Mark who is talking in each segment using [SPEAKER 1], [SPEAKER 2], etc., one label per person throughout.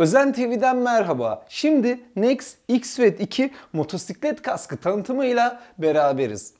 [SPEAKER 1] Özen TV'den merhaba. Şimdi Nex X-Fed 2 motosiklet kaskı tanıtımıyla beraberiz.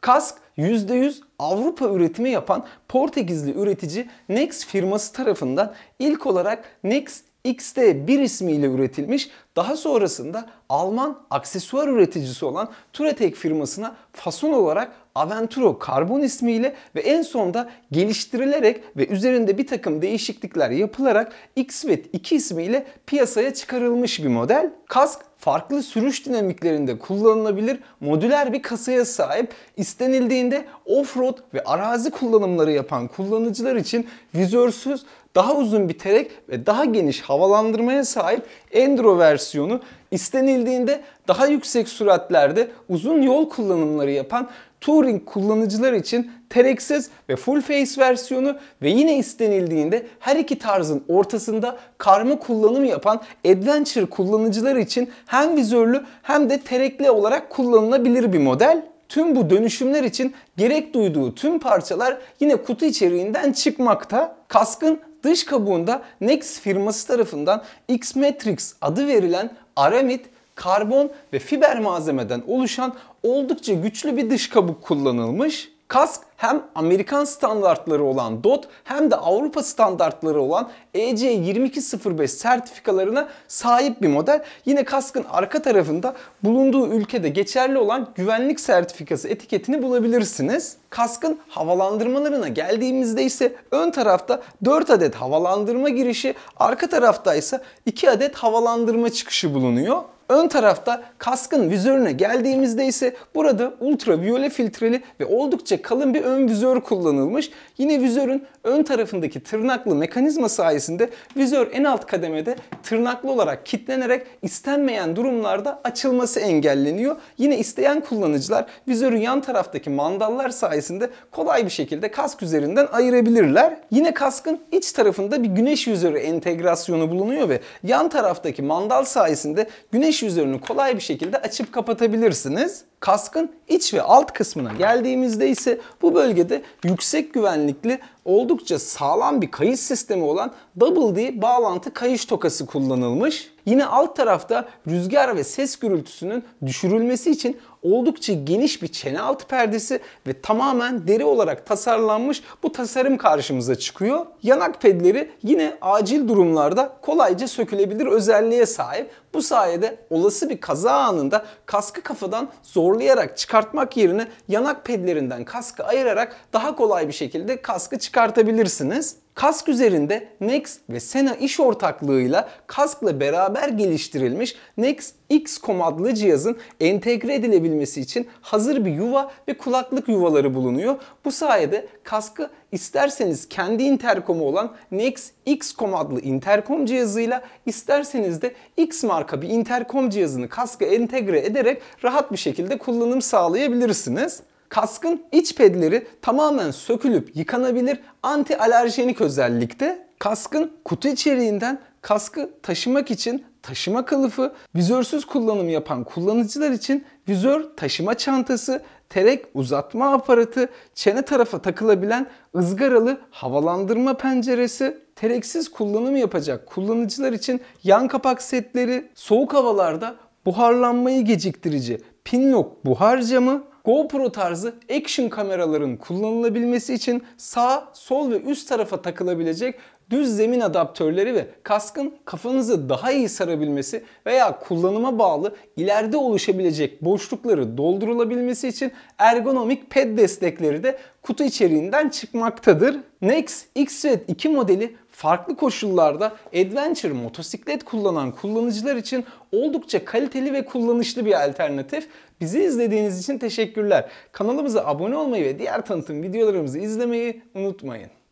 [SPEAKER 1] Kask %100 Avrupa üretimi yapan Portekizli üretici Nex firması tarafından ilk olarak Nex xd 1 ismiyle üretilmiş, daha sonrasında Alman aksesuar üreticisi olan Turetek firmasına fason olarak Aventuro karbon ismiyle ve en sonda geliştirilerek ve üzerinde bir takım değişiklikler yapılarak XVET 2 ismiyle piyasaya çıkarılmış bir model. Kask farklı sürüş dinamiklerinde kullanılabilir modüler bir kasaya sahip istenildiğinde off-road ve arazi kullanımları yapan kullanıcılar için vizörsüz daha uzun bir terek ve daha geniş havalandırmaya sahip Enduro versiyonu istenildiğinde daha yüksek süratlerde uzun yol kullanımları yapan Touring kullanıcılar için tereksiz ve full face versiyonu ve yine istenildiğinde her iki tarzın ortasında karma kullanım yapan adventure kullanıcılar için hem vizörlü hem de terekli olarak kullanılabilir bir model. Tüm bu dönüşümler için gerek duyduğu tüm parçalar yine kutu içeriğinden çıkmakta. Kaskın dış kabuğunda Nex firması tarafından X-Matrix adı verilen Aramid karbon ve fiber malzemeden oluşan oldukça güçlü bir dış kabuk kullanılmış. Kask hem Amerikan standartları olan DOT hem de Avrupa standartları olan EC2205 sertifikalarına sahip bir model. Yine kaskın arka tarafında bulunduğu ülkede geçerli olan güvenlik sertifikası etiketini bulabilirsiniz. Kaskın havalandırmalarına geldiğimizde ise ön tarafta 4 adet havalandırma girişi, arka tarafta ise 2 adet havalandırma çıkışı bulunuyor. Ön tarafta kaskın vizörüne geldiğimizde ise burada ultraviyole filtreli ve oldukça kalın bir ön vizör kullanılmış. Yine vizörün ön tarafındaki tırnaklı mekanizma sayesinde vizör en alt kademede tırnaklı olarak kitlenerek istenmeyen durumlarda açılması engelleniyor. Yine isteyen kullanıcılar vizörün yan taraftaki mandallar sayesinde kolay bir şekilde kask üzerinden ayırabilirler. Yine kaskın iç tarafında bir güneş vizörü entegrasyonu bulunuyor ve yan taraftaki mandal sayesinde güneş iş yüzlerini kolay bir şekilde açıp kapatabilirsiniz. Kaskın iç ve alt kısmına geldiğimizde ise bu bölgede yüksek güvenlikli oldukça sağlam bir kayış sistemi olan Double D bağlantı kayış tokası kullanılmış. Yine alt tarafta rüzgar ve ses gürültüsünün düşürülmesi için oldukça geniş bir çene alt perdesi ve tamamen deri olarak tasarlanmış bu tasarım karşımıza çıkıyor. Yanak pedleri yine acil durumlarda kolayca sökülebilir özelliğe sahip. Bu sayede olası bir kaza anında kaskı kafadan zor zorlayarak çıkartmak yerine yanak pedlerinden kaskı ayırarak daha kolay bir şekilde kaskı çıkartabilirsiniz. Kask üzerinde Nex ve Sena iş ortaklığıyla kaskla beraber geliştirilmiş Nex XCOM adlı cihazın entegre edilebilmesi için hazır bir yuva ve kulaklık yuvaları bulunuyor. Bu sayede kaskı isterseniz kendi interkomu olan Nex XCOM adlı interkom cihazıyla isterseniz de X marka bir interkom cihazını kaska entegre ederek rahat bir şekilde kullanım sağlayabilirsiniz. Kaskın iç pedleri tamamen sökülüp yıkanabilir anti alerjenik özellikte. Kaskın kutu içeriğinden kaskı taşımak için taşıma kılıfı, vizörsüz kullanım yapan kullanıcılar için vizör taşıma çantası, terek uzatma aparatı, çene tarafa takılabilen ızgaralı havalandırma penceresi, tereksiz kullanım yapacak kullanıcılar için yan kapak setleri, soğuk havalarda buharlanmayı geciktirici Pinlock buhar camı, GoPro tarzı action kameraların kullanılabilmesi için sağ, sol ve üst tarafa takılabilecek düz zemin adaptörleri ve kaskın kafanızı daha iyi sarabilmesi veya kullanıma bağlı ileride oluşabilecek boşlukları doldurulabilmesi için ergonomik ped destekleri de kutu içeriğinden çıkmaktadır. Nex X-Red 2 modeli farklı koşullarda adventure motosiklet kullanan kullanıcılar için oldukça kaliteli ve kullanışlı bir alternatif. Bizi izlediğiniz için teşekkürler. Kanalımıza abone olmayı ve diğer tanıtım videolarımızı izlemeyi unutmayın.